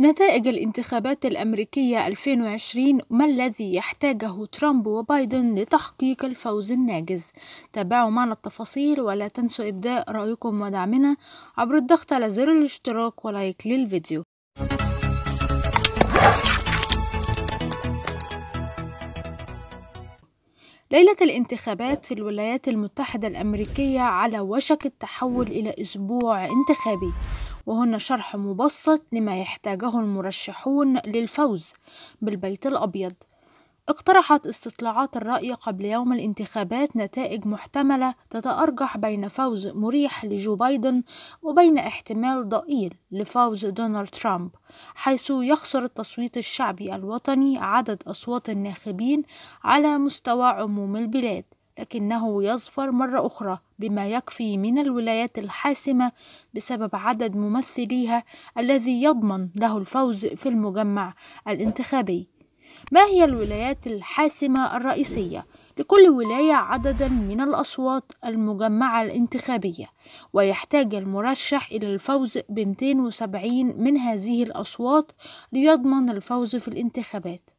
نتائج الانتخابات الأمريكية 2020 ما الذي يحتاجه ترامب وبايدن لتحقيق الفوز الناجز تابعوا معنا التفاصيل ولا تنسوا إبداء رأيكم ودعمنا عبر الضغط على زر الاشتراك ولايك للفيديو ليلة الانتخابات في الولايات المتحدة الأمريكية على وشك التحول إلى أسبوع انتخابي وهن شرح مبسط لما يحتاجه المرشحون للفوز بالبيت الأبيض اقترحت استطلاعات الرأي قبل يوم الانتخابات نتائج محتملة تتأرجح بين فوز مريح لجو بايدن وبين احتمال ضئيل لفوز دونالد ترامب حيث يخسر التصويت الشعبي الوطني عدد أصوات الناخبين على مستوى عموم البلاد لكنه يظفر مرة أخرى بما يكفي من الولايات الحاسمة بسبب عدد ممثليها الذي يضمن له الفوز في المجمع الانتخابي ما هي الولايات الحاسمة الرئيسية؟ لكل ولاية عددا من الأصوات المجمعة الانتخابية ويحتاج المرشح إلى الفوز ب 270 من هذه الأصوات ليضمن الفوز في الانتخابات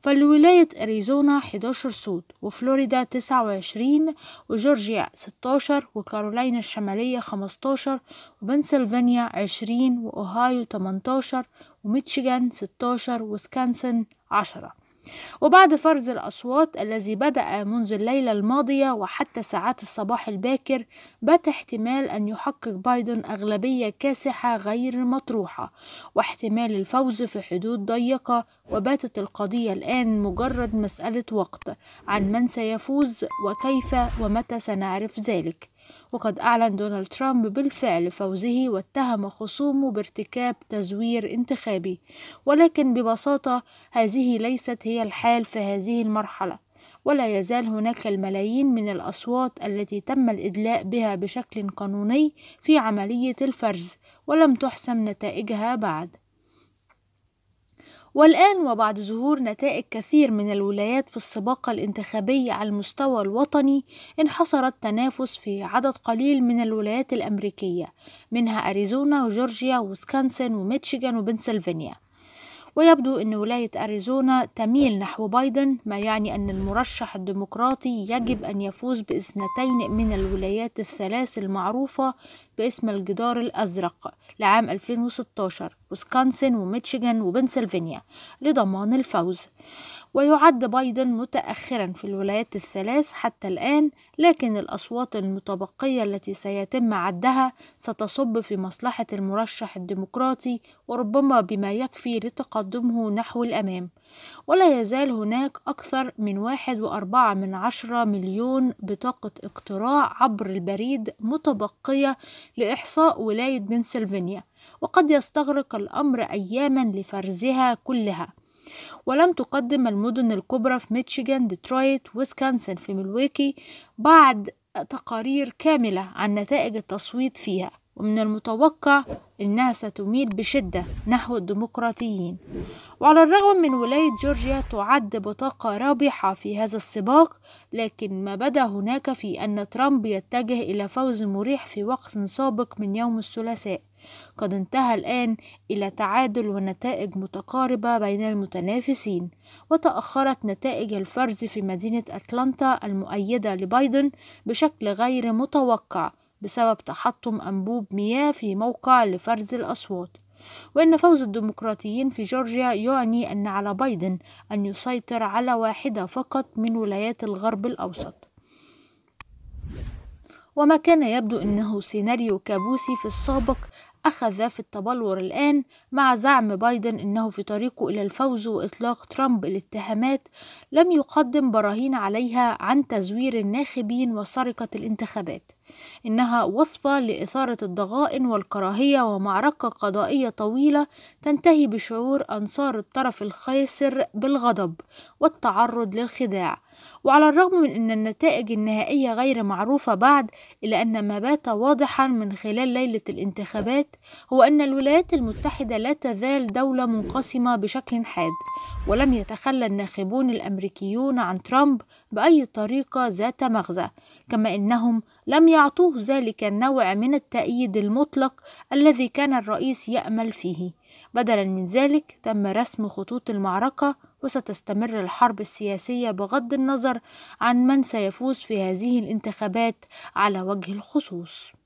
فلولاية أريزونا 11 صوت وفلوريدا 29 وجورجيا 16 وكارولينا الشمالية 15 وبنسلفانيا 20 وأوهايو 18 وميتشيغان 16 وسكانسن 10 وبعد فرز الأصوات الذي بدأ منذ الليلة الماضية وحتى ساعات الصباح الباكر بات احتمال أن يحقق بايدن أغلبية كاسحة غير مطروحة واحتمال الفوز في حدود ضيقة وباتت القضية الآن مجرد مسألة وقت عن من سيفوز وكيف ومتى سنعرف ذلك وقد أعلن دونالد ترامب بالفعل فوزه واتهم خصومه بارتكاب تزوير انتخابي ولكن ببساطة هذه ليست هي الحال في هذه المرحلة ولا يزال هناك الملايين من الأصوات التي تم الإدلاء بها بشكل قانوني في عملية الفرز ولم تحسم نتائجها بعد والآن وبعد ظهور نتائج كثير من الولايات في السباق الانتخابي على المستوى الوطني انحصر التنافس في عدد قليل من الولايات الأمريكية منها أريزونا وجورجيا ووسكانسن وميتشيغان وبنسلفانيا ويبدو أن ولاية أريزونا تميل نحو بايدن ما يعني أن المرشح الديمقراطي يجب أن يفوز باثنتين من الولايات الثلاث المعروفة باسم الجدار الأزرق لعام 2016 وسكانسن وميتشيغان وبنسلفانيا لضمان الفوز ويعد بايدن متأخرا في الولايات الثلاث حتى الآن لكن الأصوات المتبقية التي سيتم عدها ستصب في مصلحة المرشح الديمقراطي وربما بما يكفي لتقدمه نحو الأمام ولا يزال هناك أكثر من واحد وأربعة من عشرة مليون بطاقة اقتراع عبر البريد متبقية لإحصاء ولاية بنسلفانيا وقد يستغرق الأمر أياما لفرزها كلها ولم تقدم المدن الكبرى في ميتشيغان ديترويت ويسكنسن في ملويكي بعد تقارير كاملة عن نتائج التصويت فيها ومن المتوقع أنها ستميل بشدة نحو الديمقراطيين وعلى الرغم من ولاية جورجيا تعد بطاقة رابحة في هذا السباق لكن ما بدا هناك في أن ترامب يتجه إلى فوز مريح في وقت سابق من يوم الثلاثاء قد انتهى الآن إلى تعادل ونتائج متقاربة بين المتنافسين وتأخرت نتائج الفرز في مدينة أتلانتا المؤيدة لبايدن بشكل غير متوقع بسبب تحطم أنبوب مياه في موقع لفرز الأصوات وإن فوز الديمقراطيين في جورجيا يعني أن على بايدن أن يسيطر على واحدة فقط من ولايات الغرب الأوسط وما كان يبدو أنه سيناريو كابوسي في السابق أخذ في التبلور الآن مع زعم بايدن أنه في طريقه إلى الفوز وإطلاق ترامب الاتهامات لم يقدم براهين عليها عن تزوير الناخبين وسرقة الانتخابات إنها وصفة لإثارة الضغائن والكراهية ومعركة قضائية طويلة تنتهي بشعور أنصار الطرف الخاسر بالغضب والتعرض للخداع وعلى الرغم من أن النتائج النهائية غير معروفة بعد إلا أن ما بات واضحا من خلال ليلة الانتخابات الولايات هو أن الولايات المتحدة لا تزال دولة منقسمة بشكل حاد ولم يتخلى الناخبون الأمريكيون عن ترامب بأي طريقة ذات مغزى كما أنهم لم يعطوه ذلك النوع من التأييد المطلق الذي كان الرئيس يأمل فيه بدلا من ذلك تم رسم خطوط المعركة وستستمر الحرب السياسية بغض النظر عن من سيفوز في هذه الانتخابات على وجه الخصوص